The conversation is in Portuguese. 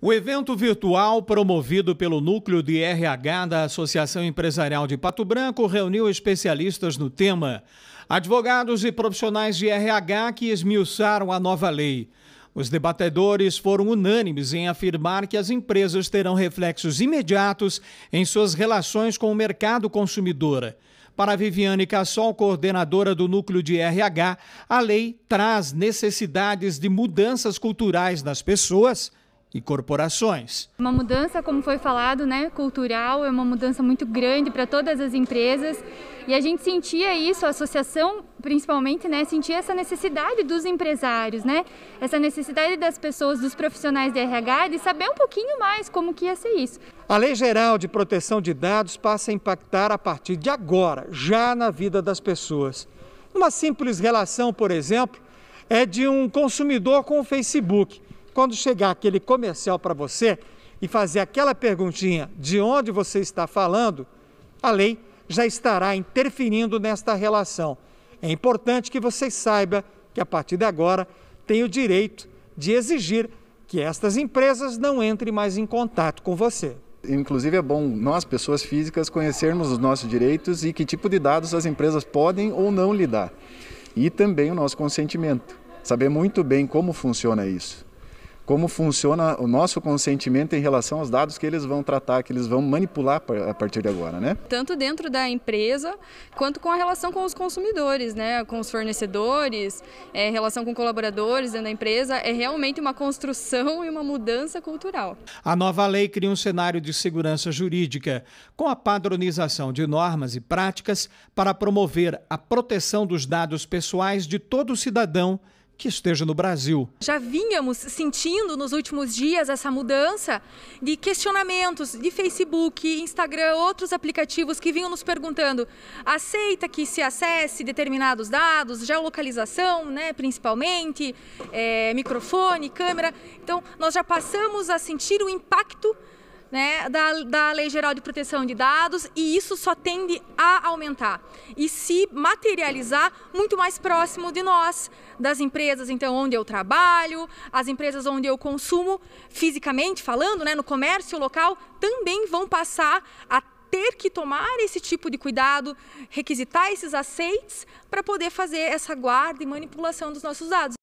O evento virtual promovido pelo núcleo de RH da Associação Empresarial de Pato Branco reuniu especialistas no tema, advogados e profissionais de RH que esmiuçaram a nova lei. Os debatedores foram unânimes em afirmar que as empresas terão reflexos imediatos em suas relações com o mercado consumidor. Para Viviane Cassol, coordenadora do núcleo de RH, a lei traz necessidades de mudanças culturais nas pessoas e corporações. Uma mudança, como foi falado, né, cultural, é uma mudança muito grande para todas as empresas. E a gente sentia isso, a associação principalmente, né, sentia essa necessidade dos empresários, né, essa necessidade das pessoas, dos profissionais de RH, de saber um pouquinho mais como que ia ser isso. A Lei Geral de Proteção de Dados passa a impactar a partir de agora, já na vida das pessoas. Uma simples relação, por exemplo, é de um consumidor com o Facebook quando chegar aquele comercial para você e fazer aquela perguntinha de onde você está falando, a lei já estará interferindo nesta relação. É importante que você saiba que a partir de agora tem o direito de exigir que estas empresas não entrem mais em contato com você. Inclusive é bom nós, pessoas físicas, conhecermos os nossos direitos e que tipo de dados as empresas podem ou não lhe dar. E também o nosso consentimento. Saber muito bem como funciona isso como funciona o nosso consentimento em relação aos dados que eles vão tratar, que eles vão manipular a partir de agora, né? Tanto dentro da empresa quanto com a relação com os consumidores, né? Com os fornecedores, é, relação com colaboradores dentro da empresa, é realmente uma construção e uma mudança cultural. A nova lei cria um cenário de segurança jurídica com a padronização de normas e práticas para promover a proteção dos dados pessoais de todo cidadão que esteja no Brasil. Já vínhamos sentindo nos últimos dias essa mudança de questionamentos de Facebook, Instagram, outros aplicativos que vinham nos perguntando: aceita que se acesse determinados dados, geolocalização, né, principalmente, é, microfone, câmera. Então, nós já passamos a sentir o impacto né, da, da Lei Geral de Proteção de Dados e isso só tende a aumentar e se materializar muito mais próximo de nós, das empresas então onde eu trabalho, as empresas onde eu consumo, fisicamente falando, né, no comércio local, também vão passar a ter que tomar esse tipo de cuidado, requisitar esses aceites para poder fazer essa guarda e manipulação dos nossos dados.